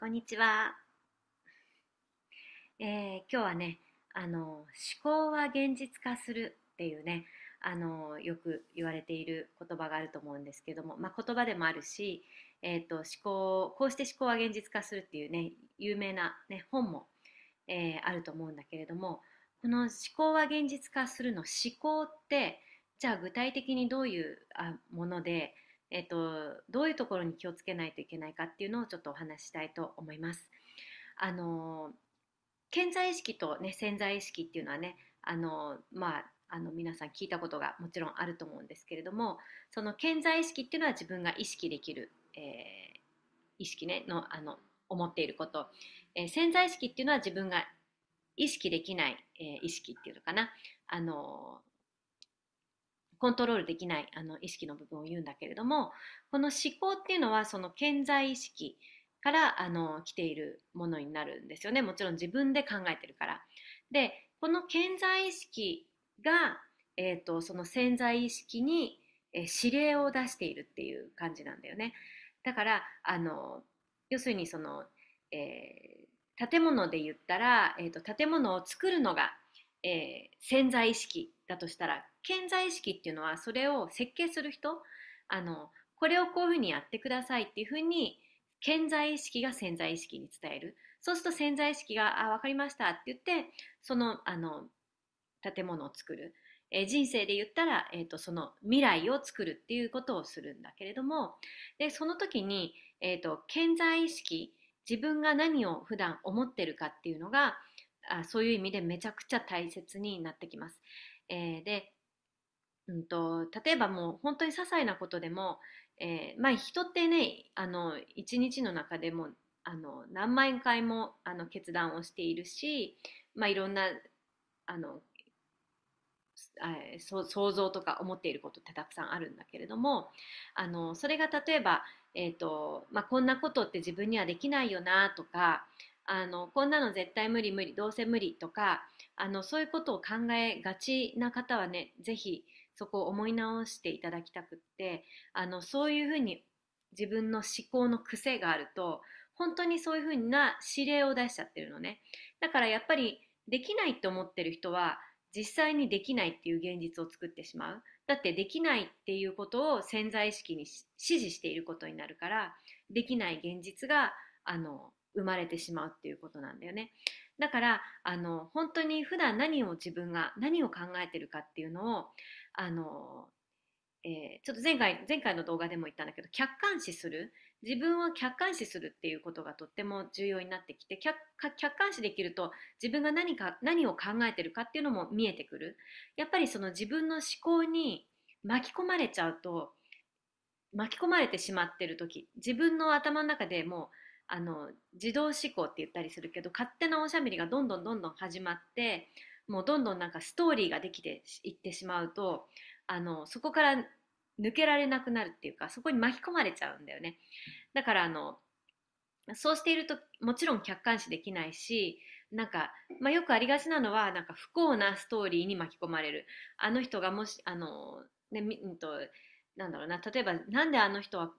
こんにちは。えー、今日はね、あの思考は現実化するっていうね、あのよく言われている言葉があると思うんですけども、まあ、言葉でもあるし、えーと、思考こうして思考は現実化するっていうね有名な、ね、本も、えー、あると思うんだけれどもこの「思考は現実化する」の思考ってじゃあ具体的にどういうものでえっと、どういうところに気をつけないといけないかっていうのをちょっとお話ししたいと思います。あの潜在意識と、ね、潜在意識っていうのはねあの、まあ、あの皆さん聞いたことがもちろんあると思うんですけれどもその健在意識っていうのは自分が意識できる、えー、意識、ね、のあの思っていること、えー、潜在意識っていうのは自分が意識できない、えー、意識っていうのかなあのコントロールできないあの意識の部分を言うんだけれどもこの思考っていうのはその潜在意識からあの来ているものになるんですよねもちろん自分で考えてるから。でこの潜在意識が、えーと、その潜在意識に、え指令を出しているっていう感じなんだよね。だからあの要するにその、えー、建物で言ったら、えーと建物を作るのが、えー、潜在意識だとしたら健在意識っていうのはそれを設計する人あのこれをこういうふうにやってくださいっていうふうに健在意識が潜在意識に伝えるそうすると潜在意識が「あ分かりました」って言ってそのあの建物を作る、え人生で言ったら、えーと、その未来を作るっていうことをするんだけれどもでその時に、えーと、と健在意識自分が何を普段思ってるかっていうのがあそういう意味でめちゃくちゃ大切になってきます。えー、で、うんと、例えばもう本当に些細なことでも、えー、まあ人ってねあの日の中でもあの何万回もあの決断をしているし、まあ、いろんなあの想像とか思っていることってたくさんあるんだけれどもあのそれが例えば、えーとまあ、こんなことって自分にはできないよなとかあのこんなの絶対無理無理どうせ無理とかあのそういうことを考えがちな方はね是非そこを思い直していただきたくってあのそういうふうに自分の思考の癖があると本当にそういうふうな指令を出しちゃってるのねだからやっぱりできないと思ってる人は実際にできないっていう現実を作ってしまうだってできないっていうことを潜在意識に指示していることになるからできない現実があの生まれてしまうっていうことなんだよねだからあの本当に普段何を自分が何を考えてるかっていうのをあの、えー、ちょっと前回前回の動画でも言ったんだけど客観視する自分を客観視するっていうことがとっても重要になってきて客観視できると自分が何か何を考えてるかっていうのも見えてくるやっぱりその自分の思考に巻き込まれちゃうと巻き込まれてしまってる時自分の頭の中でもうあの自動思考って言ったりするけど勝手なおしゃべりがどんどんどんどん始まってもうどんどんなんかストーリーができていってしまうとあのそこから抜けられなくなるっていうかそこに巻き込まれちゃうんだよねだからあのそうしているともちろん客観視できないしなんか、まあ、よくありがちなのはなんか不幸なストーリーに巻き込まれるあの人がもしあの、ねうんと、となんだろうな例えばなんであの人は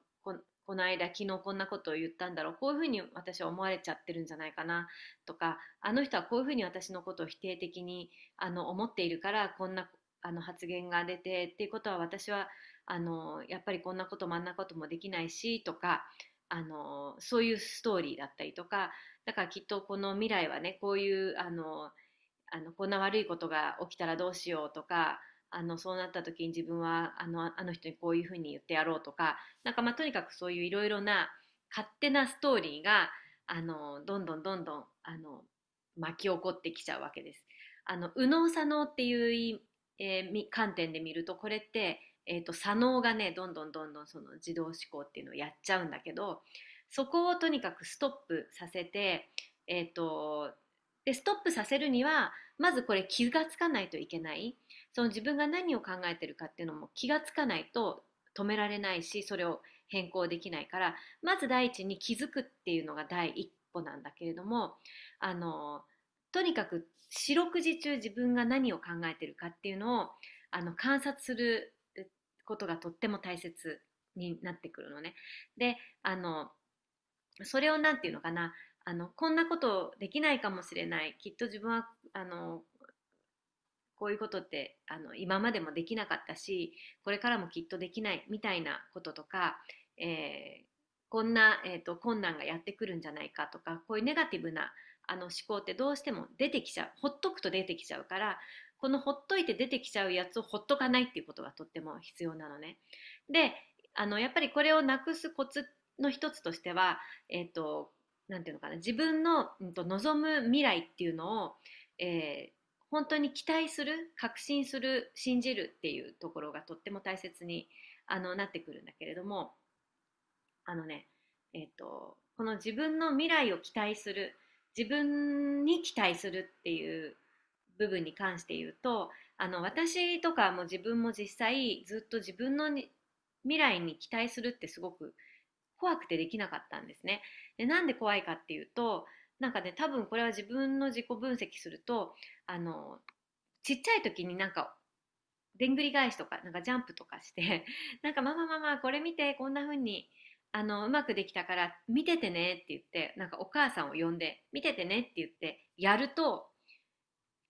この間昨日こんなことを言ったんだろうこういうふうに私は思われちゃってるんじゃないかなとかあの人はこういうふうに私のことを否定的にあの思っているからこんなあの発言が出てっていうことは私はあのやっぱりこんなこともあんなこともできないしとかあのそういうストーリーだったりとかだからきっとこの未来はねこういうあのあのこんな悪いことが起きたらどうしようとかあのそうなった時に自分はあのあの人にこういうふうに言ってやろうとかなんかまあとにかくそういういろいろな勝手なストーリーがあのどんどんどんどんあの巻き起こってきちゃうわけです。あの右脳左脳っていう、えー、観点で見るとこれって、えーと、左脳がねどんどんどんどんその自動思考っていうのをやっちゃうんだけどそこをとにかくストップさせて、えーとでストップさせるにはまずこれ気がつかないといけないその自分が何を考えてるかっていうのも気がつかないと止められないしそれを変更できないからまず第一に気づくっていうのが第一歩なんだけれどもあのとにかく四六時中自分が何を考えてるかっていうのをあの観察することがとっても大切になってくるのね。であのそれを何て言うのかなあのこんなことできないかもしれないきっと自分はあのこういうことってあの今までもできなかったしこれからもきっとできないみたいなこととか、えー、こんな、えーと、困難がやってくるんじゃないかとかこういうネガティブなあの思考ってどうしても出てきちゃうほっとくと出てきちゃうからこのほっといて出てきちゃうやつをほっとかないっていうことがとっても必要なのね。であのやっぱりこれをなくすコツの一つとしては、えーとなんていうのかな自分の、うん、と望む未来っていうのを、えー、本当に期待する確信する信じるっていうところがとっても大切にあのなってくるんだけれどもあのねえっ、ー、とこの自分の未来を期待する自分に期待するっていう部分に関して言うとあの私とかも自分も実際ずっと自分の未来に期待するってすごく怖くてできなかったんですね。でなんで怖いかっていうとなんかね多分これは自分の自己分析するとあのちっちゃい時になんかでんぐり返しとかなんかジャンプとかして なんか「ママママこれ見てこんな風にあのうまくできたから見ててね」って言ってなんかお母さんを呼んで「見ててね」って言ってやると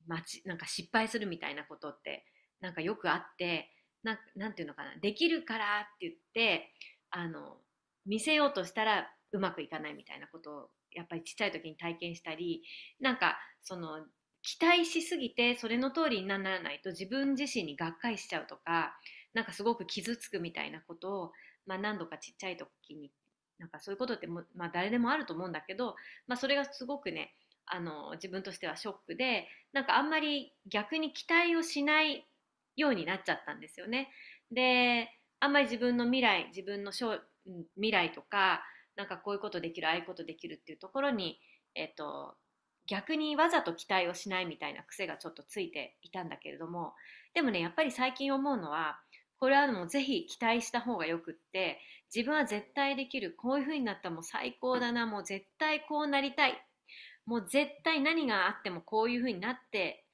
まちなんか失敗するみたいなことってなんかよくあってななんていうのかなできるからって言ってあの見せようとしたらうまくいかないみたいなことをやっぱりちっちゃい時に体験したりなんかその期待しすぎてそれの通りにならないと自分自身にがっかりしちゃうとかなんかすごく傷つくみたいなことを、まあ、何度かちっちゃい時になんかそういうことっても、まあ、誰でもあると思うんだけど、まあ、それがすごくねあの自分としてはショックでなんかあんまり逆に期待をしないようになっちゃったんですよね。であんまり自分の未来自分の将未来とかなんかこういうことできるああいうことできるっていうところに、えっと、逆にわざと期待をしないみたいな癖がちょっとついていたんだけれどもでもねやっぱり最近思うのはこれはもうぜひ期待した方がよくって自分は絶対できるこういうふうになったらもう最高だなもう絶対こうなりたいもう絶対何があってもこういうふうになって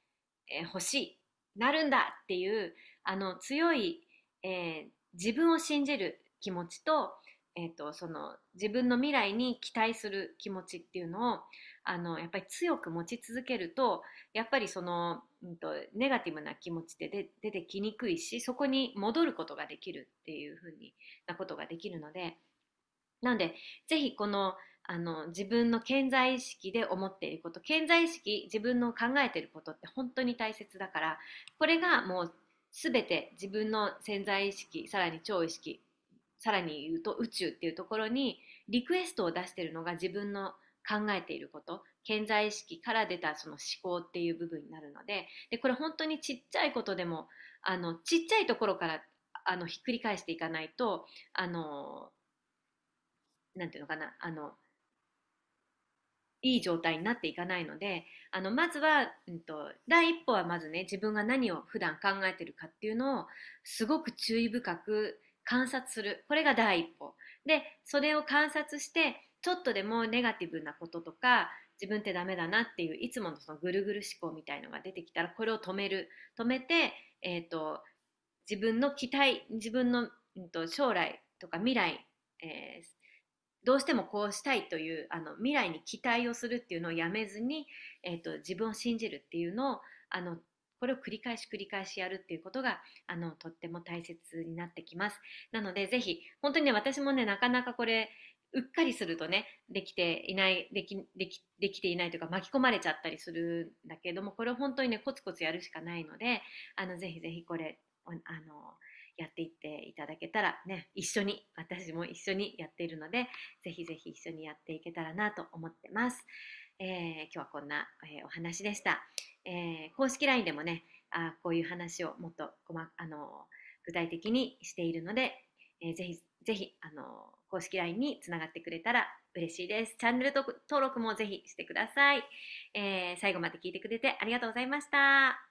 ほ、えー、しいなるんだっていうあの強い、えー、自分を信じる気持ちとえーと、その自分の未来に期待する気持ちっていうのをあのやっぱり強く持ち続けるとやっぱりその、うんと、ネガティブな気持ちって出てきにくいしそこに戻ることができるっていうふうなことができるのでなのでぜひこのあの自分の健在意識で思っていること健在意識自分の考えていることって本当に大切だからこれがもう全て自分の潜在意識さらに超意識さらに言うと宇宙っていうところにリクエストを出してるのが自分の考えていること健在意識から出たその思考っていう部分になるのででこれ本当にちっちゃいことでもあのちっちゃいところからあのひっくり返していかないとあのなんていうのかなあのいい状態になっていかないのであのまずは、うんと第一歩はまずね自分が何を普段考えてるかっていうのをすごく注意深く観察するこれが第一歩でそれを観察してちょっとでもネガティブなこととか自分ってダメだなっていういつものそのぐるぐる思考みたいのが出てきたらこれを止める止めて、えーと、自分の期待自分の、うんと、将来とか未来、えー、どうしてもこうしたいというあの未来に期待をするっていうのをやめずに、えーと自分を信じるっていうのをあのこれを繰り返し繰り返しやるっていうことがあのとっても大切になってきますなのでぜひ本当にね私もねなかなかこれうっかりするとねできていないできできできていないというか巻き込まれちゃったりするんだけどもこれを本当にねコツコツやるしかないのであのぜひぜひこれあのやっていっていただけたらね一緒に私も一緒にやっているのでぜひぜひ一緒にやっていけたらなと思ってます、えー、今日はこんな、えー、お話でしたえー、公式 LINE でもねあこういう話をもっと細あの具体的にしているので、えー、ぜひぜひあの公式 LINE につながってくれたら嬉しいです。チャンネル登録もぜひしてください。えー、最後まで聞いてくれてありがとうございました。